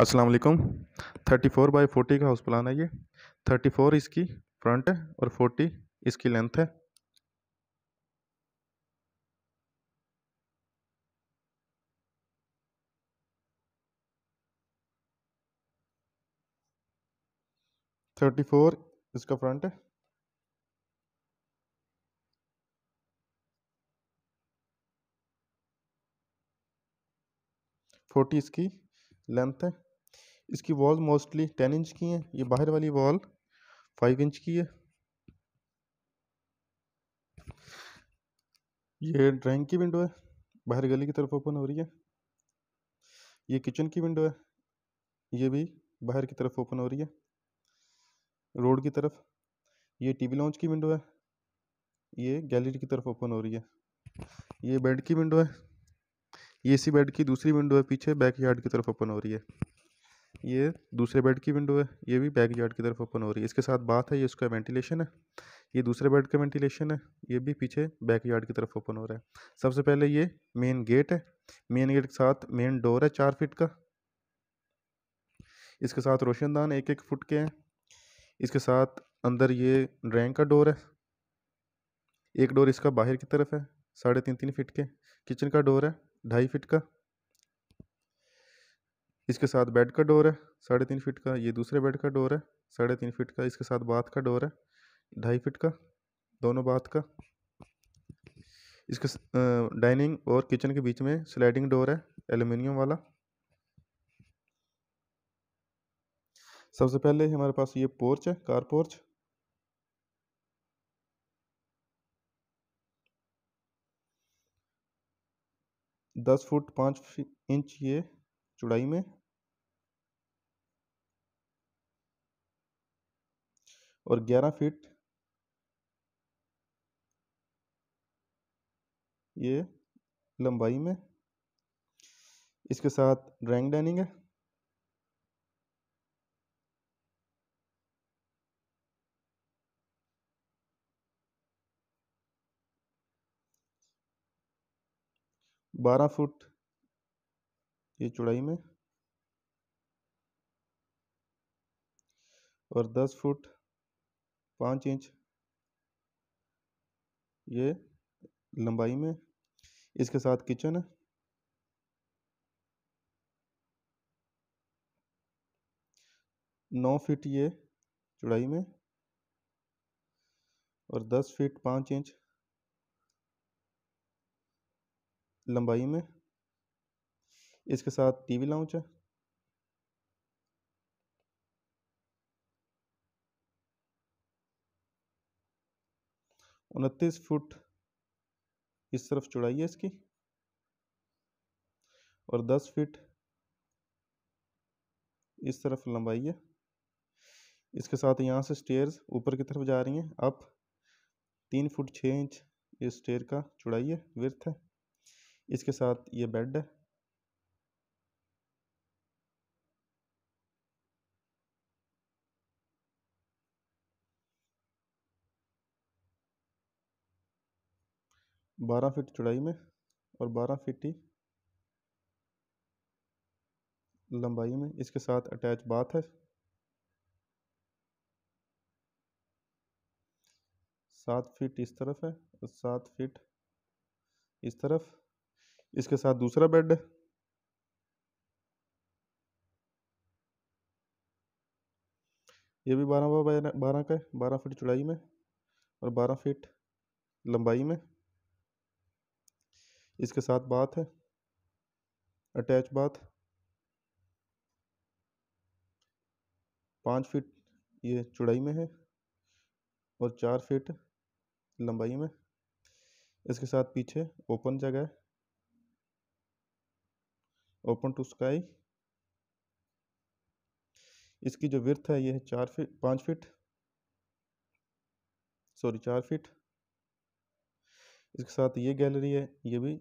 अस्सलाम वालेकुम 34 बाई 40 का हाउस प्लान है ये 34 इसकी फ्रंट है और 40 इसकी लेंथ है थर्टी फोर इसका फ्रंट है फोर्टी इसकी लेंथ है इसकी वॉल मोस्टली टेन इंच की हैं ये बाहर वाली वॉल फाइव इंच की है ये ड्राइंग की विंडो है बाहर गली की तरफ ओपन हो रही है ये किचन की विंडो है ये भी बाहर की तरफ ओपन हो रही है रोड की तरफ ये टीवी लॉन्च की विंडो है ये गैलरी की तरफ ओपन हो रही है ये बेड की विंडो है ये इसी बेड की दूसरी विंडो है पीछे बैक यार्ड की तरफ ओपन हो रही है ये दूसरे बेड की विंडो है ये भी बैक यार्ड की तरफ ओपन हो रही है इसके साथ बात है ये इसका वेंटिलेशन है ये दूसरे बेड का वेंटिलेशन है ये भी पीछे बैक यार्ड की तरफ ओपन हो रहा है सबसे पहले ये मेन गेट है मेन गेट के साथ मेन डोर है चार फिट का इसके साथ रोशनदान एक एक फुट के हैं इसके साथ अंदर ये ड्रैंग का डोर है एक डोर इसका बाहर की तरफ है साढ़े तीन तीन फिट के किचन का डोर है ढाई फिट का इसके साथ बेड का डोर है साढ़े तीन फिट का ये दूसरे बेड का डोर है साढ़े तीन फिट का इसके साथ बाथ का डोर है ढाई फिट का दोनों बाथ का इसके डाइनिंग और किचन के बीच में स्लाइडिंग डोर है एल्यूमिनियम वाला सबसे पहले हमारे पास ये पोर्च है कार पोर्च दस फुट पाँच इंच ये चौड़ाई में और ग्यारह फीट ये लंबाई में इसके साथ ड्राइंग डाइनिंग है बारह फुट ये चौड़ाई में और दस फुट पाँच इंच ये लंबाई में इसके साथ किचन है नौ फीट ये चौड़ाई में और दस फीट पाँच इंच लंबाई में इसके साथ टीवी लाउंज है उनतीस फुट इस तरफ चौड़ाई है इसकी और दस फीट इस तरफ लंबाई है इसके साथ यहाँ से स्टेयर्स ऊपर की तरफ जा रही हैं अब तीन फुट छः इंच इस स्टेयर का चौड़ाई है विर्थ है इसके साथ ये बेड है बारह फीट चौड़ाई में और बारह फीट ही लंबाई में इसके साथ अटैच बाथ है सात फीट इस तरफ है और सात फीट इस तरफ इसके साथ दूसरा बेड है ये भी बारह बारह का है बारह फीट चौड़ाई में और बारह फीट लंबाई में इसके साथ बाथ है अटैच बाथ पाँच फीट ये चौड़ाई में है और चार फीट लंबाई में इसके साथ पीछे ओपन जगह है ओपन टू स्काई इसकी जो विर्थ है ये है चार फीट पाँच फीट सॉरी चार फीट इसके साथ ये गैलरी है ये भी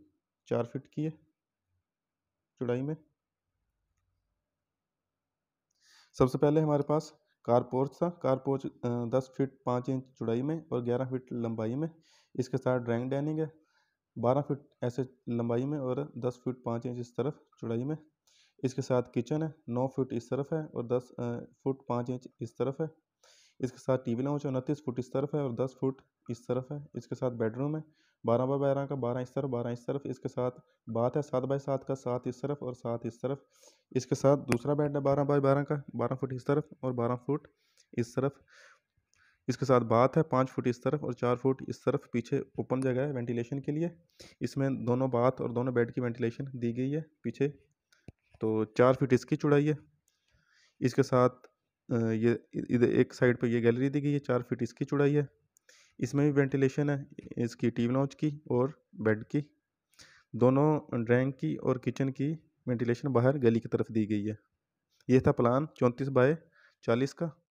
चार फिट की है चौड़ाई में सबसे पहले हमारे पास कार पोर्च था कार पोर्च दस फिट पाँच इंच चौड़ाई में और ग्यारह फिट लंबाई में इसके साथ ड्राइंग डाइनिंग है बारह फिट ऐसे लंबाई में और दस फिट पाँच इंच इस तरफ चौड़ाई में इसके साथ किचन है नौ फिट इस तरफ है और दस फुट पाँच इंच इस तरफ है इसके साथ टी वी लाउंज उनतीस फुट इस तरफ है और दस फुट इस तरफ है इसके साथ बेडरूम है बारह बाय बारह का बारह इस तरफ बारह इस तरफ इसके साथ बात है सात बाय सात का सात इस तरफ और सात इस तरफ इसके साथ दूसरा बेड है बारह बाय बारह का बारह फुट इस तरफ और बारह फुट इस तरफ इसके साथ बात है पाँच फुट इस तरफ और चार फुट इस तरफ पीछे ओपन जगह है वेंटिलेशन के लिए इसमें दोनों बात और दोनों बेड की वेंटिलेशन दी गई है पीछे तो चार फीट इसकी चौड़ाई है इसके साथ ये इधर एक साइड पर ये गैलरी दी गई है चार फीट इसकी चौड़ाई है इसमें भी वेंटिलेशन है इसकी टी लॉन्च की और बेड की दोनों ड्राइंग की और किचन की वेंटिलेशन बाहर गली की तरफ दी गई है यह था प्लान चौंतीस बाय चालीस का